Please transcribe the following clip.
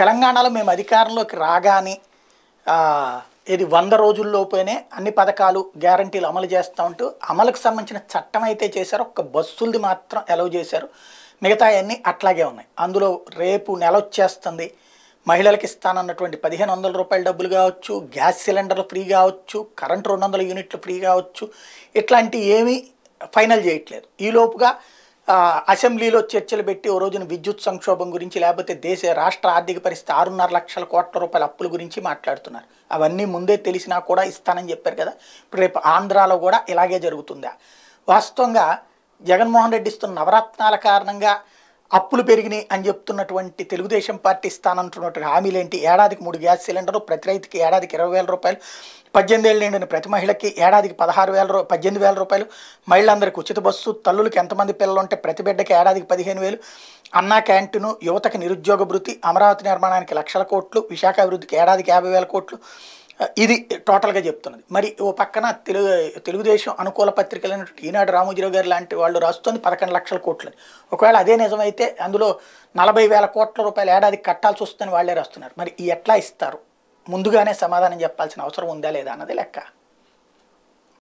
తెలంగాణలో మేము అధికారంలోకి రాగానే ఇది వంద రోజుల్లోపైనే అన్ని పథకాలు గ్యారంటీలు అమలు చేస్తూ ఉంటూ అమలుకు సంబంధించిన చట్టం అయితే చేశారు ఒక్క బస్సులది మాత్రం ఎలవ్ చేశారు మిగతా అన్నీ అట్లాగే ఉన్నాయి అందులో రేపు నెల వచ్చేస్తుంది మహిళలకు ఇస్తానన్నటువంటి పదిహేను వందల రూపాయల డబ్బులు కావచ్చు గ్యాస్ సిలిండర్లు ఫ్రీ కావచ్చు కరెంటు రెండు వందల యూనిట్లు ఫ్రీ కావచ్చు ఇట్లాంటివి ఏమీ ఫైనల్ చేయట్లేదు ఈలోపుగా అసెంబ్లీలో చర్చలు పెట్టి ఓ రోజున విద్యుత్ సంక్షోభం గురించి లేకపోతే దేశ రాష్ట్ర ఆర్థిక పరిస్థితి ఆరున్నర లక్షల కోట్ల రూపాయల అప్పుల గురించి మాట్లాడుతున్నారు అవన్నీ ముందే తెలిసినా కూడా ఇస్తానని చెప్పారు కదా ఇప్పుడు రేపు ఆంధ్రాలో కూడా ఇలాగే జరుగుతుందా వాస్తవంగా జగన్మోహన్ రెడ్డి ఇస్తున్న నవరత్నాల కారణంగా అప్పులు పెరిగినాయి అని చెప్తున్నటువంటి తెలుగుదేశం పార్టీ స్థానంటున్నటువంటి హామీలేంటి ఏడాదికి మూడు గ్యాస్ సిలిండర్లు ప్రతి రైతుకి ఏడాదికి ఇరవై వేల రూపాయలు పద్దెనిమిది ఏళ్ళు నిండిన ప్రతి మహిళకి ఏడాదికి పదహారు వేల రూ పద్దెనిమిది వేల రూపాయలు మహిళలందరికీ ఉచిత బస్సు తల్లులకి ఎంతమంది పిల్లలు ఉంటే ప్రతి బిడ్డకి ఏడాదికి పదిహేను వేలు అన్నా క్యాంటీను యువతకి నిరుద్యోగ భృతి అమరావతి నిర్మాణానికి లక్షల కోట్లు విశాఖ అభివృద్ధికి ఏడాదికి యాభై వేల కోట్లు ఇది టోటల్గా చెప్తున్నది మరి ఓ పక్కన తెలుగు తెలుగుదేశం అనుకూల అయినటువంటి ఈనాడు రామోజీరావు గారు లాంటి వాళ్ళు రాస్తుంది పదకొండు లక్షల కోట్లని ఒకవేళ అదే నిజమైతే అందులో నలభై వేల కోట్ల రూపాయలు ఏడాది కట్టాల్సి వస్తుందని వాళ్ళే రాస్తున్నారు మరి ఎట్లా ఇస్తారు ముందుగానే సమాధానం చెప్పాల్సిన అవసరం ఉందా లేదా అన్నది లెక్క